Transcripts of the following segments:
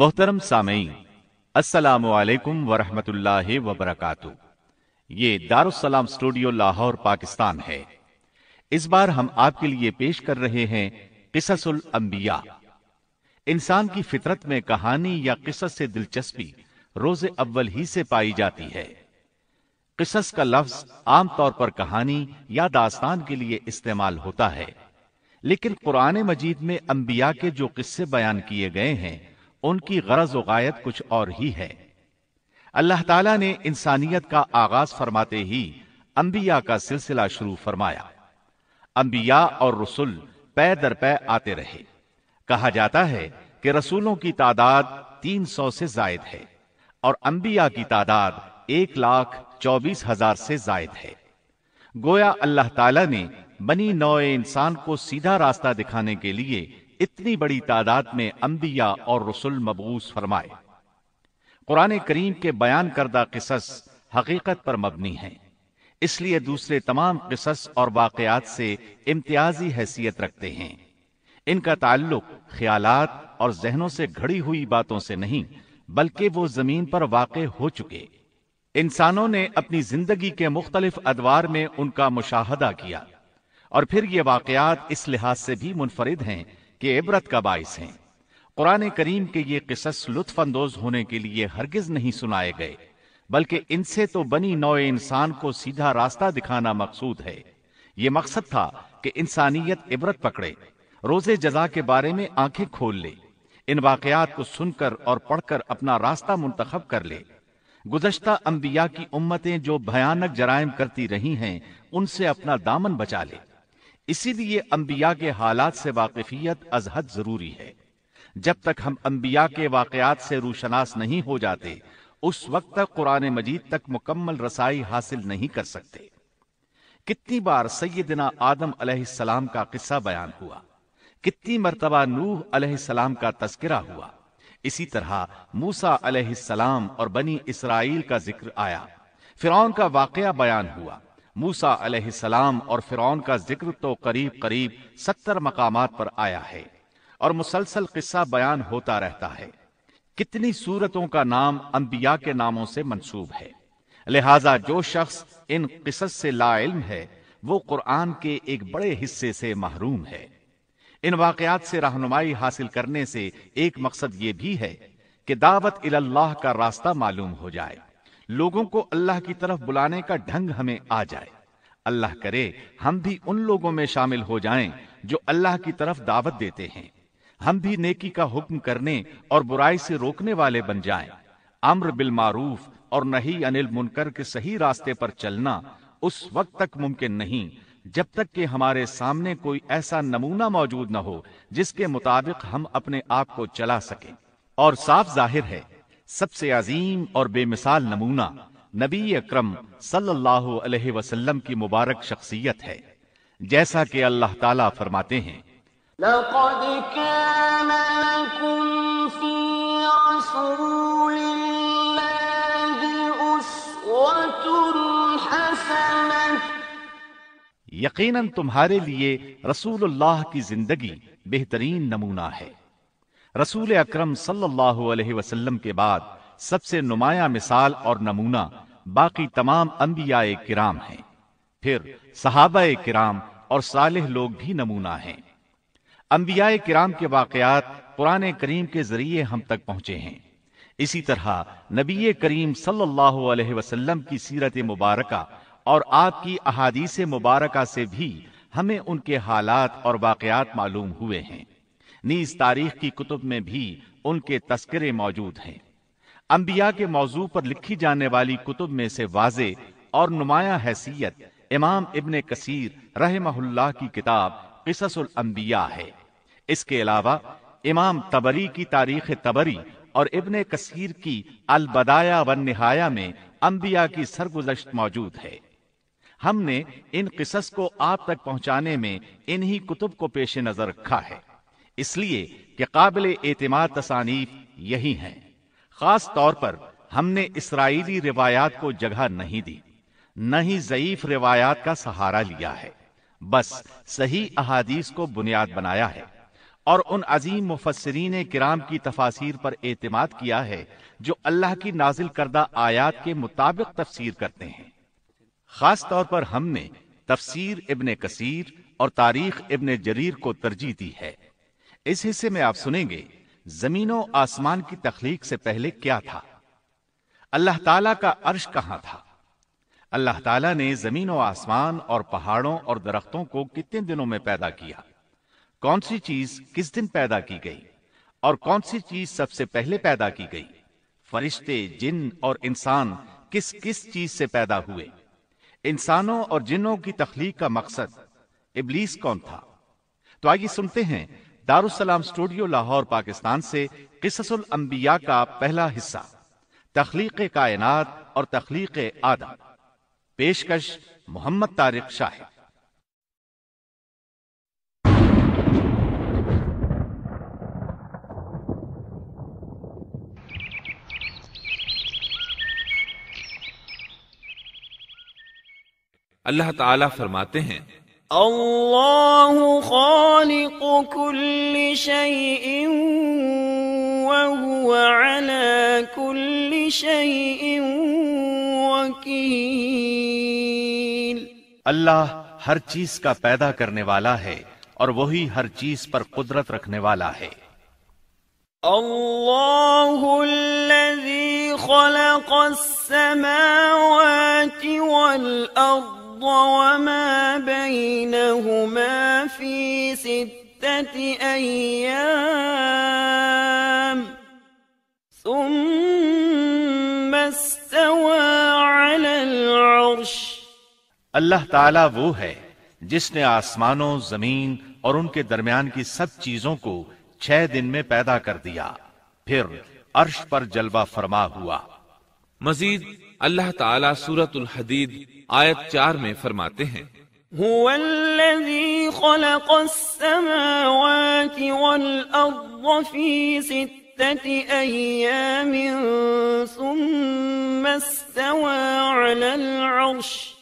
محترم سامعین السلام علیکم ورحمۃ اللہ وبرکاتہ یہ اسٹوڈیو لاہور پاکستان ہے اس بار ہم آپ کے لیے پیش کر رہے ہیں قصص الانبیاء انسان کی فطرت میں کہانی یا قصص سے دلچسپی روز اول ہی سے پائی جاتی ہے قصص کا لفظ عام طور پر کہانی یا داستان کے لیے استعمال ہوتا ہے لیکن قرآن مجید میں انبیاء کے جو قصے بیان کیے گئے ہیں ان کی غرض و غایت کچھ اور ہی ہے اللہ تعالیٰ نے انسانیت کا آغاز فرماتے ہی انبیاء کا سلسلہ شروع فرمایا انبیاء اور رسول پے در پے آتے رہے کہا جاتا ہے کہ رسولوں کی تعداد تین سو سے زائد ہے اور انبیاء کی تعداد ایک لاکھ چوبیس ہزار سے زائد ہے گویا اللہ تعالیٰ نے بنی نوئے انسان کو سیدھا راستہ دکھانے کے لیے اتنی بڑی تعداد میں انبیاء اور رسول مبعوث فرمائے قرآن کریم کے بیان کردہ قصص حقیقت پر مبنی ہیں اس لیے دوسرے تمام قصص اور واقعات سے امتیازی حیثیت رکھتے ہیں ان کا تعلق خیالات اور ذہنوں سے گھڑی ہوئی باتوں سے نہیں بلکہ وہ زمین پر واقع ہو چکے انسانوں نے اپنی زندگی کے مختلف ادوار میں ان کا مشاہدہ کیا اور پھر یہ واقعات اس لحاظ سے بھی منفرد ہیں کہ عبرت کا باعث ہیں قرآن کریم کے یہ قصص لطف اندوز ہونے کے لیے ہرگز نہیں سنائے گئے بلکہ ان سے تو بنی نو انسان کو سیدھا راستہ دکھانا مقصود ہے یہ مقصد تھا کہ انسانیت عبرت پکڑے روزے جزا کے بارے میں آنکھیں کھول لے ان واقعات کو سن کر اور پڑھ کر اپنا راستہ منتخب کر لے گزشتہ انبیاء کی امتیں جو بھیانک جرائم کرتی رہی ہیں ان سے اپنا دامن بچا لے اسی لیے انبیاء کے حالات سے واقفیت از حد ضروری ہے جب تک ہم انبیاء کے واقعات سے روشناس نہیں ہو جاتے اس وقت تک قرآن مجید تک مکمل رسائی حاصل نہیں کر سکتے کتنی بار سیدنا آدم علیہ السلام کا قصہ بیان ہوا کتنی مرتبہ نوح علیہ السلام کا تذکرہ ہوا اسی طرح موسا علیہ السلام اور بنی اسرائیل کا ذکر آیا فرعون کا واقعہ بیان ہوا موسا علیہ السلام اور فرعون کا ذکر تو قریب قریب ستر مقامات پر آیا ہے اور مسلسل قصہ بیان ہوتا رہتا ہے کتنی صورتوں کا نام انبیاء کے ناموں سے منسوب ہے لہذا جو شخص ان قصص سے لا علم ہے وہ قرآن کے ایک بڑے حصے سے محروم ہے ان واقعات سے رہنمائی حاصل کرنے سے ایک مقصد یہ بھی ہے کہ دعوت اللہ کا راستہ معلوم ہو جائے لوگوں کو اللہ کی طرف بلانے کا ڈھنگ ہمیں آ جائے اللہ کرے ہم بھی ان لوگوں میں شامل ہو جائیں جو اللہ کی طرف دعوت دیتے ہیں ہم بھی نیکی کا حکم کرنے اور برائی سے روکنے والے بن جائیں امر بالمعروف اور نہیں انل منکر کے صحیح راستے پر چلنا اس وقت تک ممکن نہیں جب تک کہ ہمارے سامنے کوئی ایسا نمونہ موجود نہ ہو جس کے مطابق ہم اپنے آپ کو چلا سکیں اور صاف ظاہر ہے سب سے عظیم اور بے مثال نمونہ نبی اکرم صلی اللہ علیہ وسلم کی مبارک شخصیت ہے جیسا کہ اللہ تعالیٰ فرماتے ہیں یقیناً تمہارے لیے رسول اللہ کی زندگی بہترین نمونہ ہے رسول اکرم صلی اللہ علیہ وسلم کے بعد سب سے نمایاں مثال اور نمونہ باقی تمام انبیاء کرام ہیں پھر صحابہ کرام اور صالح لوگ بھی نمونہ ہیں انبیاء کرام کے واقعات پرانے کریم کے ذریعے ہم تک پہنچے ہیں اسی طرح نبی کریم صلی اللہ علیہ وسلم کی سیرت مبارکہ اور آپ کی احادیث مبارکہ سے بھی ہمیں ان کے حالات اور واقعات معلوم ہوئے ہیں نیز تاریخ کی کتب میں بھی ان کے تذکرے موجود ہیں انبیاء کے موضوع پر لکھی جانے والی کتب میں سے واضح اور نمایاں حیثیت امام ابن کثیر رحمہ اللہ کی کتاب قصص الانبیاء ہے اس کے علاوہ امام تبری کی تاریخ تبری اور ابن کثیر کی البدایا و نہایا میں انبیاء کی سرگزشت موجود ہے ہم نے ان قصص کو آپ تک پہنچانے میں انہی کتب کو پیش نظر رکھا ہے اس لیے کہ قابل اعتماد تصانیف یہی ہیں خاص طور پر ہم نے اسرائیلی روایات کو جگہ نہیں دی نہ ہی ضعیف روایات کا سہارا لیا ہے بس صحیح احادیث کو بنیاد بنایا ہے اور ان عظیم مفسرین کرام کی تفاسیر پر اعتماد کیا ہے جو اللہ کی نازل کردہ آیات کے مطابق تفسیر کرتے ہیں خاص طور پر ہم نے تفسیر ابن کثیر اور تاریخ ابن جریر کو ترجیح دی ہے اس حصے میں آپ سنیں گے زمین و آسمان کی تخلیق سے پہلے کیا تھا اللہ تعالیٰ کا عرش کہاں تھا اللہ تعالیٰ نے زمین و آسمان اور پہاڑوں اور درختوں کو کتنے دنوں میں پیدا کیا کون سی چیز کس دن پیدا کی گئی اور کون سی چیز سب سے پہلے پیدا کی گئی فرشتے جن اور انسان کس کس چیز سے پیدا ہوئے انسانوں اور جنوں کی تخلیق کا مقصد ابلیس کون تھا تو آئیے سنتے ہیں دارالسلام اسٹوڈیو لاہور پاکستان سے قصص الانبیاء کا پہلا حصہ تخلیق کائنات اور تخلیق آدم پیشکش محمد طارق شاہ اللہ تعالی فرماتے ہیں الله خالق كل شيء وهو على كل شيء وكيل अल्लाह हर चीज का पैदा करने वाला है और वही हर चीज पर कुदरत रखने वाला है الله الذي خلق السماوات والأرض وما بينهما في ستة أيام ثم استوى على العرش اللہ تعالیٰ وہ ہے جس نے آسمانوں زمین اور ان کے درمیان کی سب چیزوں کو چھ دن میں پیدا کر دیا پھر عرش پر جلوہ فرما ہوا مزید اللہ تعالی سورة الحدید آیت چار میں فرماتے ہیں هو الذي خلق السماوات والأرض في ستة أيام ثم استوى على العرش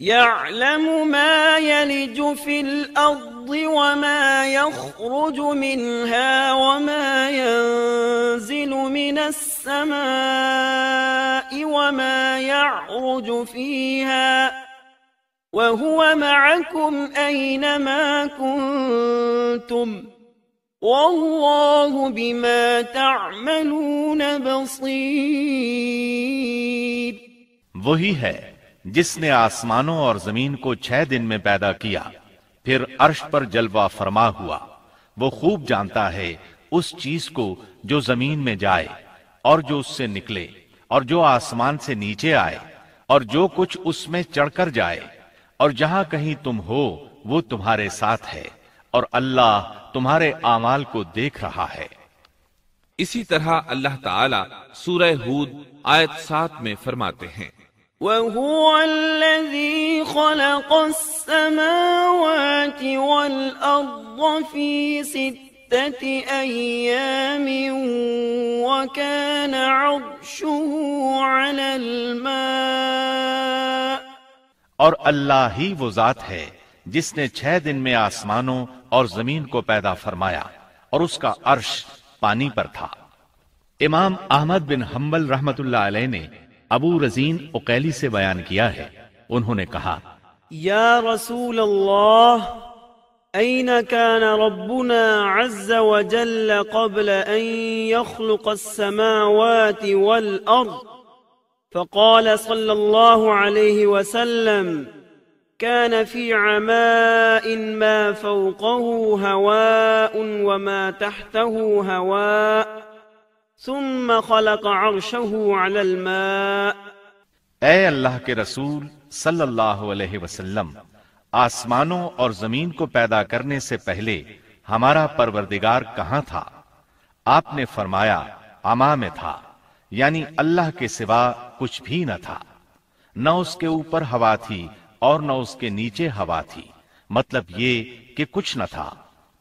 يعلم ما يلج في الأرض وما يخرج منها وما ينزل من السماء وما يعرج فيها وهو معكم أينما كنتم والله بما تعملون بصير وہی ہے جس نے آسمانوں اور زمین کو چھ دن میں پیدا کیا پھر عرش پر جلوہ فرما ہوا وہ خوب جانتا ہے اس چیز کو جو زمین میں جائے اور جو اس سے نکلے اور جو آسمان سے نیچے آئے اور جو کچھ اس میں چڑھ کر جائے اور جہاں کہیں تم ہو وہ تمہارے ساتھ ہے اور اللہ تمہارے اعمال کو دیکھ رہا ہے اسی طرح اللہ تعالی سورہ ہود آیت سات میں فرماتے ہیں وَهُوَ الَّذِي خَلَقَ السَّمَاوَاتِ وَالْأَرْضَ فِي اور اللہ ہی وہ ذات ہے جس نے چھ دن میں آسمانوں اور زمین کو پیدا فرمایا اور اس کا عرش پانی پر تھا امام احمد بن حنبل رحمت اللہ علیہ نے ابو رزین اقیلی سے بیان کیا ہے انہوں نے کہا یا رسول اللہ أين كان ربنا عز وجل قبل أن يخلق السماوات والأرض فقال صلى الله عليه وسلم كان في عماء ما فوقه هواء وما تحته هواء ثم خلق عرشه على الماء اے اللہ کے رسول صلی اللہ علیہ وسلم آسمانوں اور زمین کو پیدا کرنے سے پہلے ہمارا پروردگار کہاں تھا آپ نے فرمایا اما میں تھا یعنی اللہ کے سوا کچھ بھی نہ تھا نہ اس کے اوپر ہوا تھی اور نہ اس کے نیچے ہوا تھی مطلب یہ کہ کچھ نہ تھا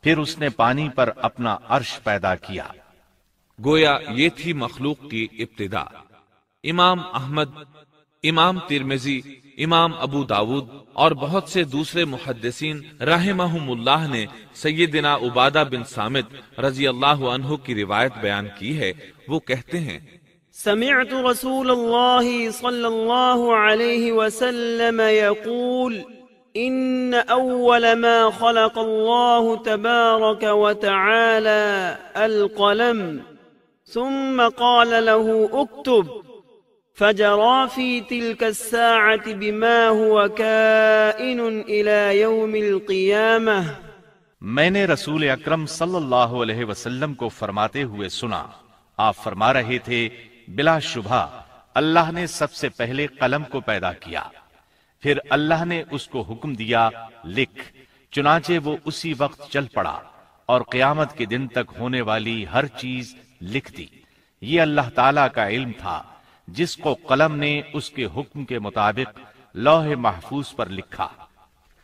پھر اس نے پانی پر اپنا عرش پیدا کیا گویا یہ تھی مخلوق کی ابتدا امام احمد امام ترمیزی امام ابو داود اور بہت سے دوسرے محدثین رحمہم اللہ نے سیدنا عبادہ بن سامت رضی اللہ عنہ کی روایت بیان کی ہے وہ کہتے ہیں سمعت رسول اللہ صلی اللہ علیہ وسلم یقول ان اول ما خلق اللہ تبارک و تعالی القلم ثم قال له اکتب فجرى في تلك الساعة بما هو كائن إلى يوم القيامة میں نے رسول اکرم صلی اللہ علیہ وسلم کو فرماتے ہوئے سنا آپ فرما رہے تھے بلا شبہ اللہ نے سب سے پہلے قلم کو پیدا کیا پھر اللہ نے اس کو حکم دیا لکھ چنانچہ وہ اسی وقت چل پڑا اور قیامت کے دن تک ہونے والی ہر چیز لکھ دی یہ اللہ تعالی کا علم تھا جس کو قلم نے اس کے حکم کے مطابق لوح محفوظ پر لکھا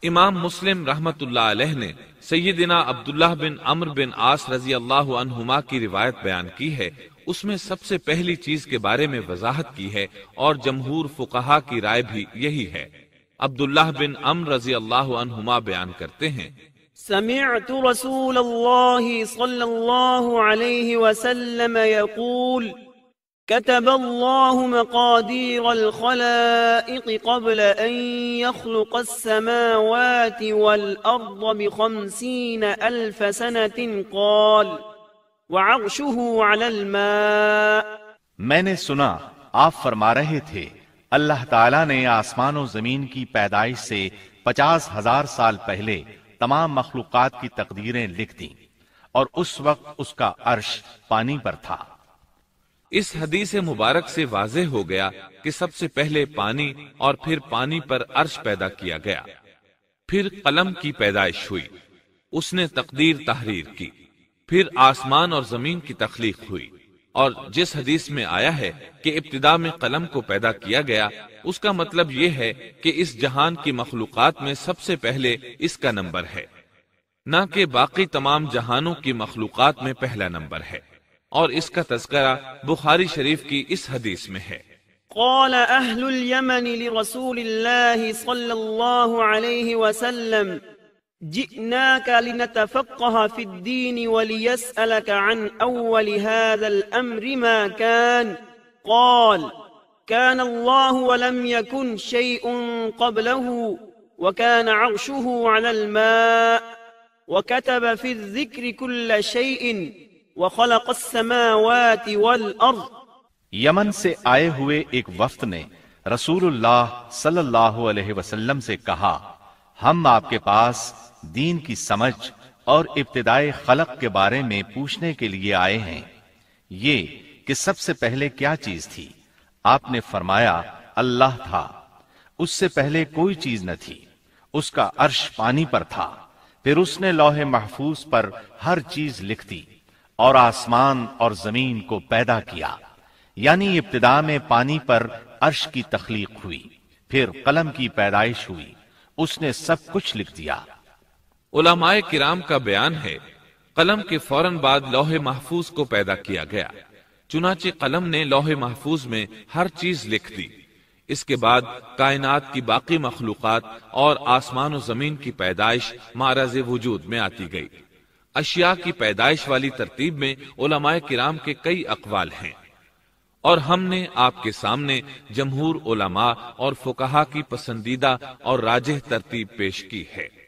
امام مسلم رحمت اللہ علیہ نے سیدنا عبداللہ بن عمر بن آس رضی اللہ عنہما کی روایت بیان کی ہے اس میں سب سے پہلی چیز کے بارے میں وضاحت کی ہے اور جمہور فقہا کی رائے بھی یہی ہے عبداللہ بن عمر رضی اللہ عنہما بیان کرتے ہیں سمعت رسول اللہ صلی اللہ علیہ وسلم یقول كتب الله مقادير الخلائق قبل أن يخلق السماوات والأرض بخمسين ألف سنة قال وعرشه على الماء میں نے سنا آپ فرما رہے تھے اللہ تعالیٰ نے آسمان و زمین کی پیدائش سے پچاس ہزار سال پہلے تمام مخلوقات کی تقدیریں لکھ دیں اور اس وقت اس کا عرش پانی پر تھا اس حدیث مبارک سے واضح ہو گیا کہ سب سے پہلے پانی اور پھر پانی پر عرش پیدا کیا گیا پھر قلم کی پیدائش ہوئی اس نے تقدیر تحریر کی پھر آسمان اور زمین کی تخلیق ہوئی اور جس حدیث میں آیا ہے کہ ابتدا میں قلم کو پیدا کیا گیا اس کا مطلب یہ ہے کہ اس جہان کی مخلوقات میں سب سے پہلے اس کا نمبر ہے نہ کہ باقی تمام جہانوں کی مخلوقات میں پہلا نمبر ہے اس کا تذکرہ بخاری شریف کی اس حدیث میں ہے قال أهل اليمن لرسول الله صلى الله عليه وسلم جئناك لنتفقه في الدين وليسألك عن أول هذا الأمر ما كان قال كان الله ولم يكن شيء قبله وكان عرشه على الماء وكتب في الذكر كل شيء وخلق السماوات والارض یمن سے آئے ہوئے ایک وفد نے رسول اللہ صلی اللہ علیہ وسلم سے کہا ہم آپ کے پاس دین کی سمجھ اور ابتدائی خلق کے بارے میں پوچھنے کے لیے آئے ہیں یہ کہ سب سے پہلے کیا چیز تھی آپ نے فرمایا اللہ تھا اس سے پہلے کوئی چیز نہ تھی اس کا عرش پانی پر تھا پھر اس نے لوہے محفوظ پر ہر چیز لکھ دی اور آسمان اور زمین کو پیدا کیا یعنی ابتدا میں پانی پر عرش کی تخلیق ہوئی پھر قلم کی پیدائش ہوئی اس نے سب کچھ لکھ دیا علماء کرام کا بیان ہے قلم کے فوراً بعد لوح محفوظ کو پیدا کیا گیا چنانچہ قلم نے لوح محفوظ میں ہر چیز لکھ دی اس کے بعد کائنات کی باقی مخلوقات اور آسمان و زمین کی پیدائش معرض وجود میں آتی گئی اشیاء کی پیدائش والی ترتیب میں علماء کرام کے کئی اقوال ہیں اور ہم نے آپ کے سامنے جمہور علماء اور فکہ کی پسندیدہ اور راجہ ترتیب پیش کی ہے